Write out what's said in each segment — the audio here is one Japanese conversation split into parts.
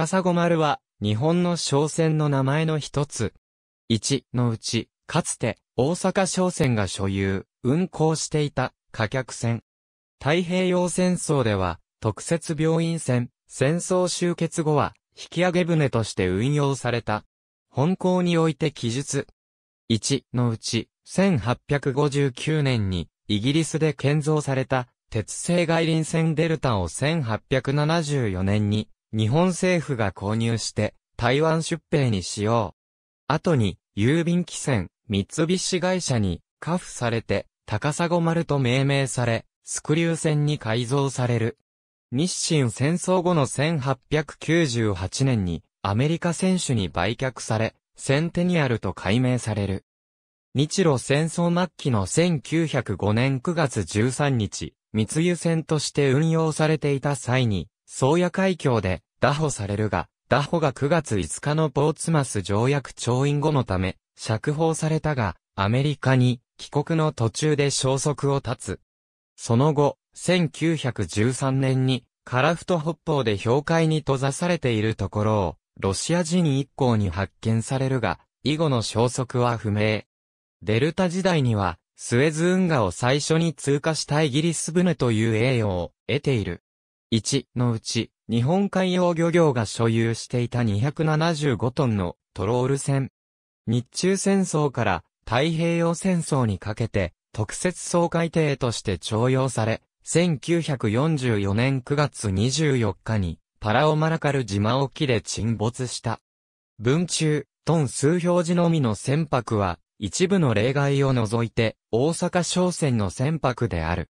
笠子丸は、日本の商船の名前の一つ。1のうち、かつて、大阪商船が所有、運航していた、貨客船。太平洋戦争では、特設病院船、戦争終結後は、引き上げ船として運用された。本校において記述。1のうち、1859年に、イギリスで建造された、鉄製外輪船デルタを1874年に、日本政府が購入して台湾出兵にしよう。後に郵便機船三菱会社にカフされて高砂丸と命名され、スクリュー船に改造される。日清戦争後の1898年にアメリカ選手に売却され、センテニアルと改名される。日露戦争末期の1905年9月13日、密輸船として運用されていた際に、宗谷海峡で、打破されるが、打破が9月5日のポーツマス条約調印後のため、釈放されたが、アメリカに、帰国の途中で消息を絶つ。その後、1913年に、カラフト北方で氷海に閉ざされているところを、ロシア人一行に発見されるが、以後の消息は不明。デルタ時代には、スエズ運河を最初に通過したイギリス船という栄誉を得ている。1のうち、日本海洋漁業が所有していた275トンのトロール船。日中戦争から太平洋戦争にかけて特設総会艇として徴用され、1944年9月24日にパラオマラカル島沖で沈没した。文中、トン数表示のみの船舶は一部の例外を除いて大阪商船の船舶である。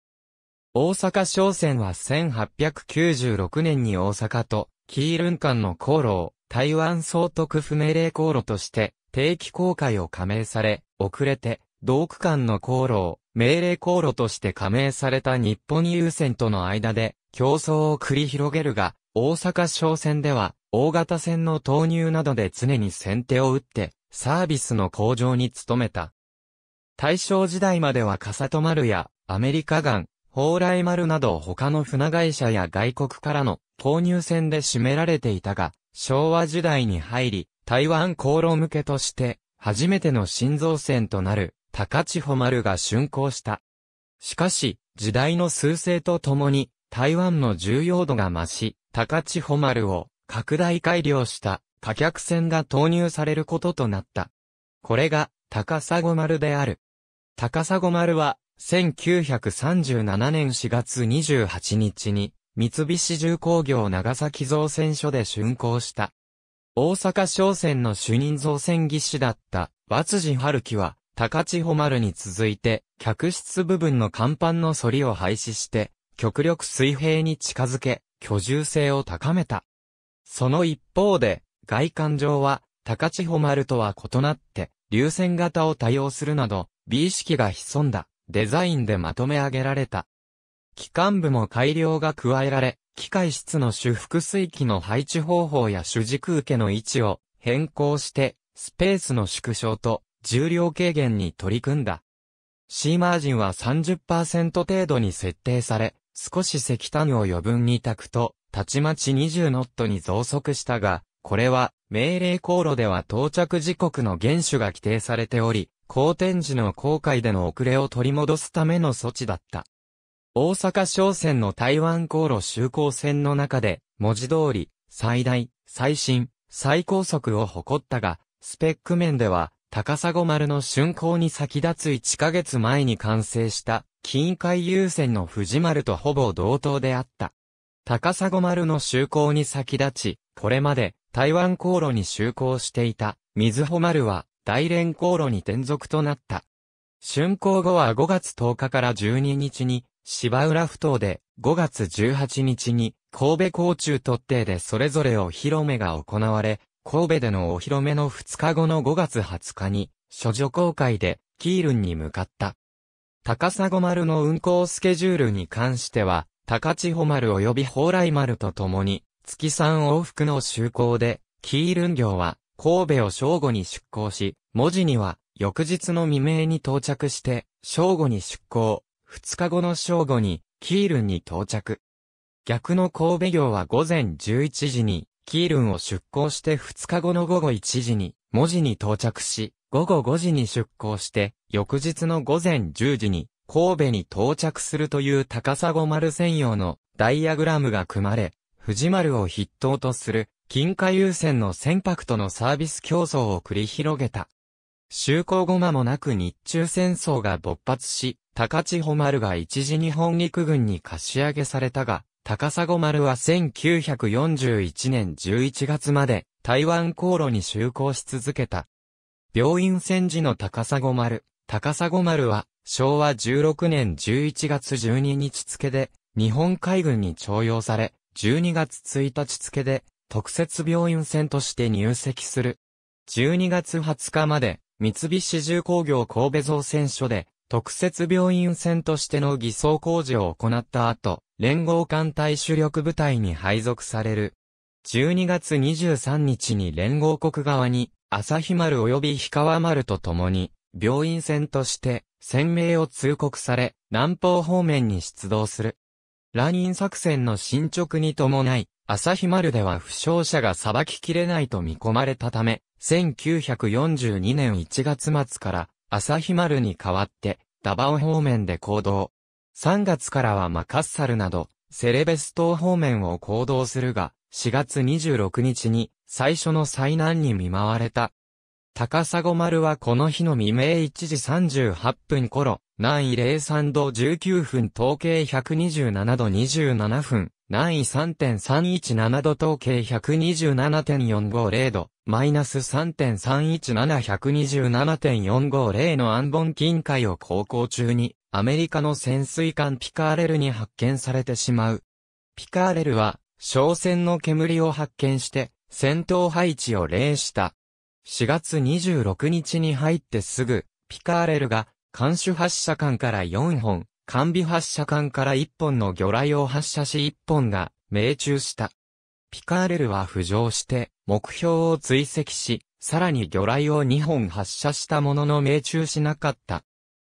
大阪商船は1896年に大阪と、キールン間の航路を、台湾総督府命令航路として、定期航海を加盟され、遅れて、同区間の航路を、命令航路として加盟された日本郵船との間で、競争を繰り広げるが、大阪商船では、大型船の投入などで常に先手を打って、サービスの向上に努めた。大正時代までは笠戸丸や、アメリカ岸、蓬莱丸など他の船会社や外国からの購入船で占められていたが、昭和時代に入り、台湾航路向けとして、初めての新造船となる、高千穂丸が竣工した。しかし、時代の趨勢とともに、台湾の重要度が増し、高千穂丸を拡大改良した貨客船が投入されることとなった。これが、高砂丸である。高砂丸は、1937年4月28日に、三菱重工業長崎造船所で竣工した。大阪商船の主任造船技師だった、和辻春樹は、高千穂丸に続いて、客室部分の甲板の反りを廃止して、極力水平に近づけ、居住性を高めた。その一方で、外観上は、高千穂丸とは異なって、流線型を多用するなど、美意識が潜んだ。デザインでまとめ上げられた。機関部も改良が加えられ、機械室の主腹水器の配置方法や主軸受けの位置を変更して、スペースの縮小と重量軽減に取り組んだ。C マージンは30%程度に設定され、少し石炭を余分に炊くと、たちまち20ノットに増速したが、これは命令航路では到着時刻の原種が規定されており、高天時の航海での遅れを取り戻すための措置だった。大阪商船の台湾航路就航船の中で、文字通り、最大、最新、最高速を誇ったが、スペック面では、高砂丸の竣工に先立つ1ヶ月前に完成した近海優先の藤丸とほぼ同等であった。高砂丸の就航に先立ち、これまで台湾航路に就航していた水穂丸は大連航路に転属となった。竣工後は5月10日から12日に、芝浦埠頭で、5月18日に、神戸港中特定でそれぞれお披露目が行われ、神戸でのお披露目の2日後の5月20日に、処女公開で、キールンに向かった。高砂丸の運行スケジュールに関しては、高千穂丸及び蓬莱丸と共に、月3往復の就航で、キールン業は、神戸を正午に出港し、文字には、翌日の未明に到着して、正午に出港、2日後の正午に、キールンに到着。逆の神戸行は午前11時に、キールンを出港して2日後の午後1時に、文字に到着し、午後5時に出港して、翌日の午前10時に、神戸に到着するという高砂丸専用のダイアグラムが組まれ、藤丸を筆頭とする金貨優先の船舶とのサービス競争を繰り広げた。就航後間もなく日中戦争が勃発し、高千穂丸が一時日本陸軍に貸し上げされたが、高砂丸は1941年11月まで台湾航路に就航し続けた。病院戦時の高砂丸。高砂丸は昭和16年11月12日付で日本海軍に徴用され、12月1日付で特設病院船として入籍する。12月20日まで、三菱重工業神戸造船所で、特設病院船としての偽装工事を行った後、連合艦隊主力部隊に配属される。12月23日に連合国側に、朝日丸及び氷川丸と共に、病院船として、船名を通告され、南方方面に出動する。ラニン作戦の進捗に伴い、朝日丸では負傷者が裁ききれないと見込まれたため、1942年1月末から朝日丸に代わって、ダバオ方面で行動。3月からはマカッサルなど、セレベス島方面を行動するが、4月26日に最初の災難に見舞われた。高砂丸はこの日の未明1時38分頃、南緯03度19分統計127度27分、南緯3.317度統計127.450度、マイナス3.317127.450のアンボン近海を航行中に、アメリカの潜水艦ピカーレルに発見されてしまう。ピカーレルは、商船の煙を発見して、戦闘配置を例した。4月26日に入ってすぐ、ピカーレルが、艦首発射艦から4本、完備発射管から1本の魚雷を発射し1本が命中した。ピカーレルは浮上して、目標を追跡し、さらに魚雷を2本発射したものの命中しなかった。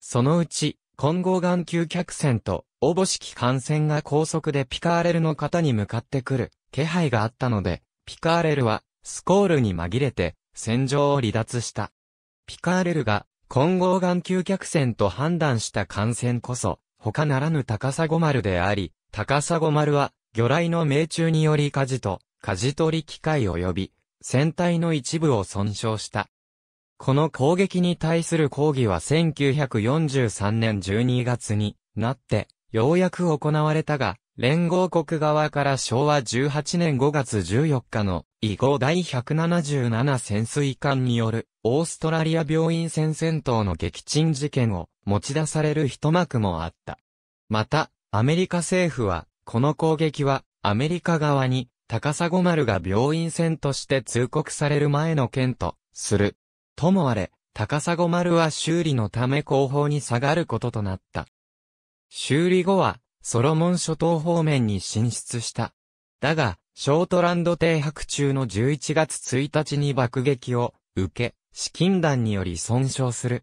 そのうち、混合眼球客船と、おぼしき艦船が高速でピカーレルの方に向かってくる気配があったので、ピカーレルは、スコールに紛れて、戦場を離脱した。ピカーレルが、混合眼球客船と判断した艦船こそ、他ならぬ高砂丸であり、高砂丸は、魚雷の命中により火事と、火事取り機械及び、船体の一部を損傷した。この攻撃に対する抗議は1943年12月になって、ようやく行われたが、連合国側から昭和18年5月14日の、以後第177潜水艦による、オーストラリア病院船戦闘の撃沈事件を持ち出される一幕もあった。また、アメリカ政府は、この攻撃は、アメリカ側に、高砂丸が病院船として通告される前の件と、する。ともあれ、高砂丸は修理のため後方に下がることとなった。修理後は、ソロモン諸島方面に進出した。だが、ショートランド停泊中の11月1日に爆撃を受け、資金弾により損傷する。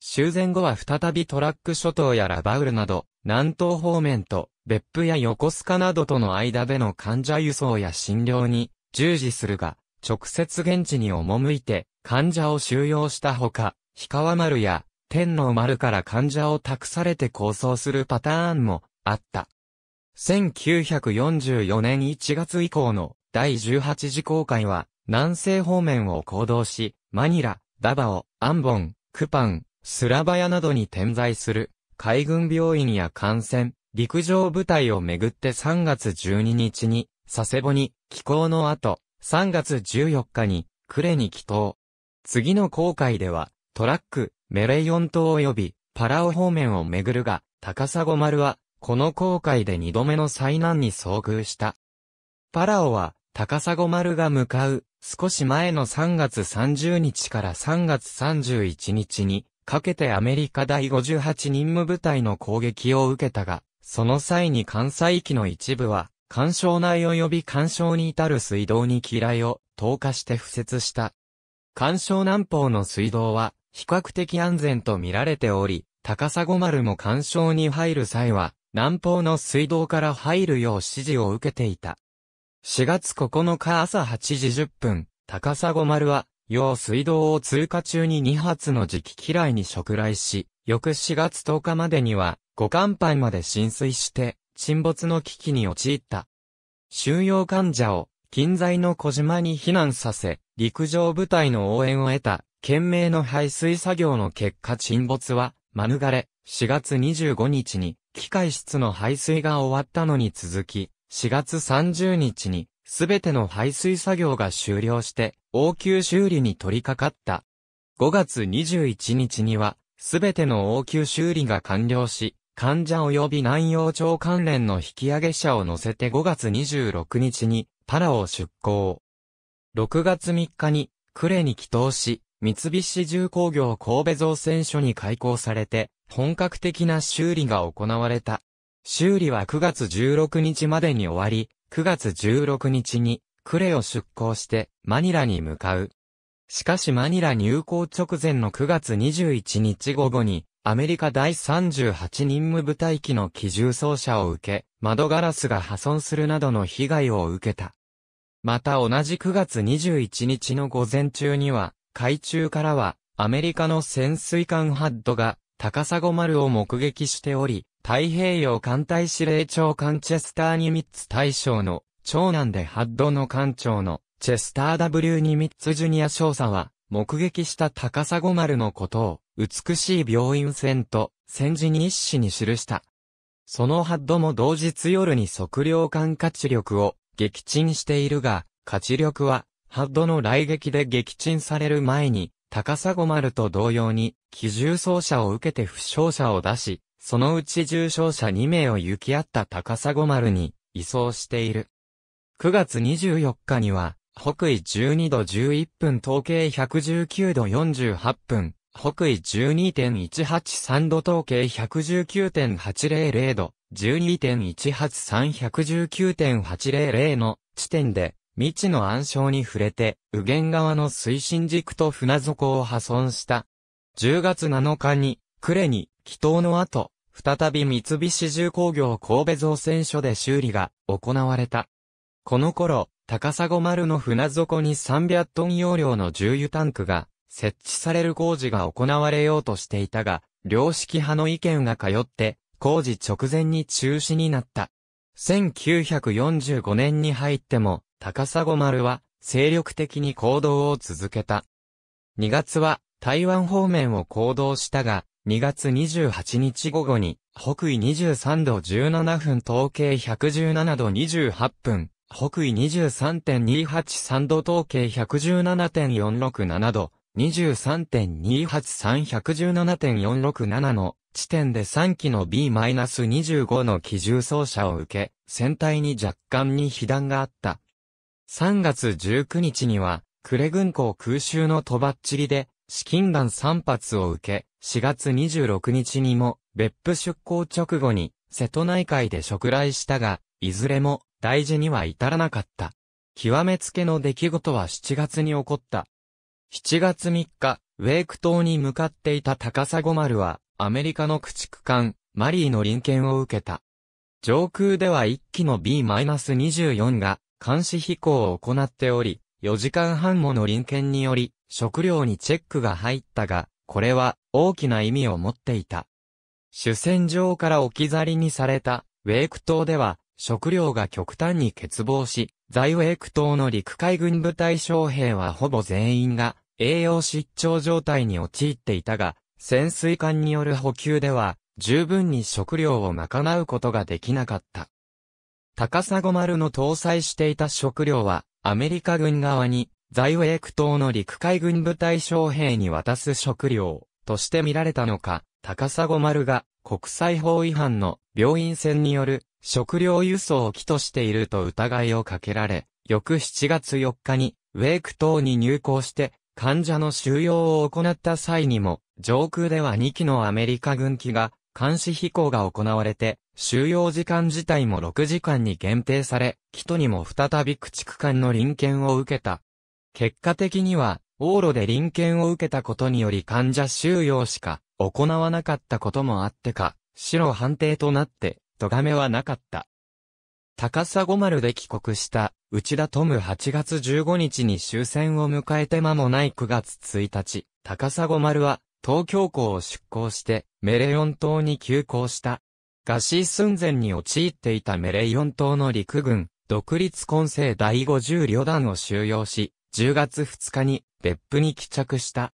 終戦後は再びトラック諸島やラバウルなど、南東方面と別府や横須賀などとの間での患者輸送や診療に従事するが、直接現地に赴いて患者を収容したほか、氷川丸や天皇丸から患者を託されて構想するパターンもあった。1944年1月以降の第18次航海は、南西方面を行動し、マニラ、ダバオ、アンボン、クパン、スラバヤなどに点在する、海軍病院や艦船、陸上部隊をめぐって3月12日に、佐世保に、寄港の後、3月14日に、呉に帰島。次の航海では、トラック、メレイヨン島及び、パラオ方面をめぐるが、高砂丸は、この航海で二度目の災難に遭遇した。パラオは、高砂丸が向かう、少し前の3月30日から3月31日に、かけてアメリカ第58任務部隊の攻撃を受けたが、その際に関西機の一部は、干渉内及び干渉に至る水道に機雷を投下して付設した。干渉南方の水道は比較的安全と見られており、高砂丸も干渉に入る際は南方の水道から入るよう指示を受けていた。4月9日朝8時10分、高砂丸は、要水道を通過中に2発の磁気機雷に触雷し、翌4月10日までには、五艦杯まで浸水して、沈没の危機に陥った。収容患者を、近在の小島に避難させ、陸上部隊の応援を得た、懸命の排水作業の結果沈没は、免れ、4月25日に、機械室の排水が終わったのに続き、4月30日に、すべての排水作業が終了して、応急修理に取り掛かった。5月21日には、すべての応急修理が完了し、患者及び南洋町関連の引き上げ者を乗せて5月26日にパラオ出港。6月3日にクレに帰投し、三菱重工業神戸造船所に開港されて、本格的な修理が行われた。修理は9月16日までに終わり、9月16日に、クレを出港して、マニラに向かう。しかしマニラ入港直前の9月21日午後に、アメリカ第38任務部隊機の機銃装車を受け、窓ガラスが破損するなどの被害を受けた。また同じ9月21日の午前中には、海中からは、アメリカの潜水艦ハッドが、高砂丸を目撃しており、太平洋艦隊司令長官チェスター・ニミッツ大将の長男でハッドの艦長のチェスター・ W・ ニミッツ・ジュニア少佐は目撃した高砂丸のことを美しい病院船と戦時に一死に記した。そのハッドも同日夜に測量艦活力を撃沈しているが、活力はハッドの雷撃で撃沈される前に、高砂丸と同様に、機銃走者を受けて負傷者を出し、そのうち重傷者2名を行き合った高砂丸に移送している。9月24日には、北緯12度11分統計119度48分、北緯12.183度統計119.800度、12.18319.800の地点で未知の暗礁に触れて、右舷側の水深軸と船底を破損した。10月7日に、呉に、祈祷の後、再び三菱重工業神戸造船所で修理が行われた。この頃、高砂丸の船底に300トン容量の重油タンクが設置される工事が行われようとしていたが、良識派の意見が通って、工事直前に中止になった。1945年に入っても、高砂丸は精力的に行動を続けた。2月は台湾方面を行動したが、2月28日午後に、北緯23度17分統計117度28分、北緯23.283度統計117.467度、23.283117.467の地点で3機の B-25 の機銃掃車を受け、船体に若干に被弾があった。3月19日には、クレ軍港空襲のとばっちりで、資金弾3発を受け、4月26日にも、別府出港直後に、瀬戸内海で食来したが、いずれも、大事には至らなかった。極めつけの出来事は7月に起こった。7月3日、ウェイク島に向かっていた高砂丸は、アメリカの駆逐艦、マリーの臨検を受けた。上空では1機の B-24 が、監視飛行を行っており、4時間半もの臨検により、食料にチェックが入ったが、これは大きな意味を持っていた。主戦場から置き去りにされた、ウェイク島では、食料が極端に欠乏し、在ウェイク島の陸海軍部隊将兵はほぼ全員が、栄養失調状態に陥っていたが、潜水艦による補給では、十分に食料を賄うことができなかった。高砂丸の搭載していた食料は、アメリカ軍側に、在ウェーク島の陸海軍部隊将兵に渡す食料、として見られたのか、高砂丸が、国際法違反の病院船による食料輸送を起としていると疑いをかけられ、翌7月4日にウェーク島に入港して患者の収容を行った際にも、上空では2機のアメリカ軍機が監視飛行が行われて、収容時間自体も6時間に限定され、キトにも再び駆逐艦の臨検を受けた。結果的には、往路で臨検を受けたことにより患者収容しか行わなかったこともあってか、白判定となって、とがめはなかった。高砂丸で帰国した内田トム8月15日に終戦を迎えて間もない9月1日、高砂丸は東京港を出港してメレオン島に急行した。餓死寸前に陥っていたメレイヨン島の陸軍、独立混成第50旅団を収容し、10月2日に別府に帰着した。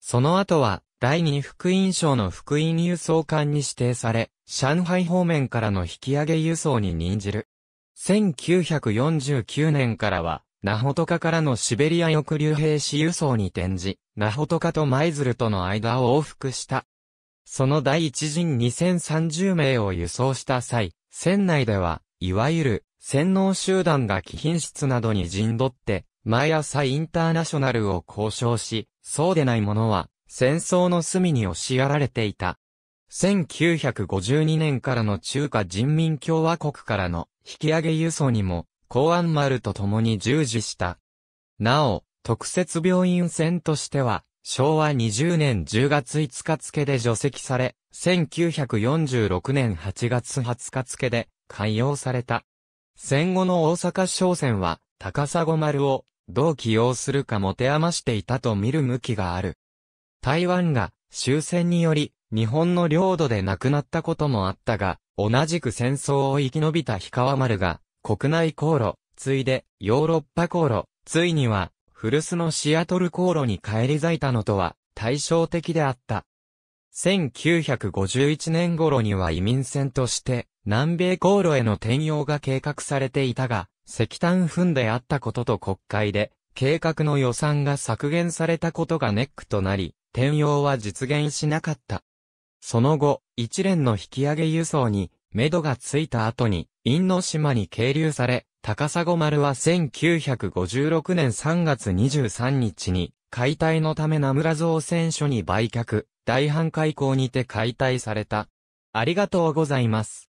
その後は、第二福音省の福音輸送艦に指定され、上海方面からの引き上げ輸送に任じる。1949年からは、ナホトカからのシベリア抑留兵士輸送に転じ、ナホトカと舞鶴との間を往復した。その第一陣2030名を輸送した際、船内では、いわゆる、洗脳集団が貴賓室などに陣取って、毎朝インターナショナルを交渉し、そうでないものは、戦争の隅に押しやられていた。1952年からの中華人民共和国からの引き上げ輸送にも、公安丸と共に従事した。なお、特設病院船としては、昭和20年10月5日付で除籍され、1946年8月20日付で開用された。戦後の大阪商船は、高砂丸をどう起用するか持て余していたと見る向きがある。台湾が終戦により日本の領土で亡くなったこともあったが、同じく戦争を生き延びた氷川丸が国内航路、ついでヨーロッパ航路、ついには古巣のシアトル航路に返り咲いたのとは対照的であった。1951年頃には移民船として南米航路への転用が計画されていたが、石炭噴であったことと国会で計画の予算が削減されたことがネックとなり、転用は実現しなかった。その後、一連の引き上げ輸送に、目処がついた後に、因島に係留され、高砂丸は1956年3月23日に、解体のため名村造船所に売却、大半開港にて解体された。ありがとうございます。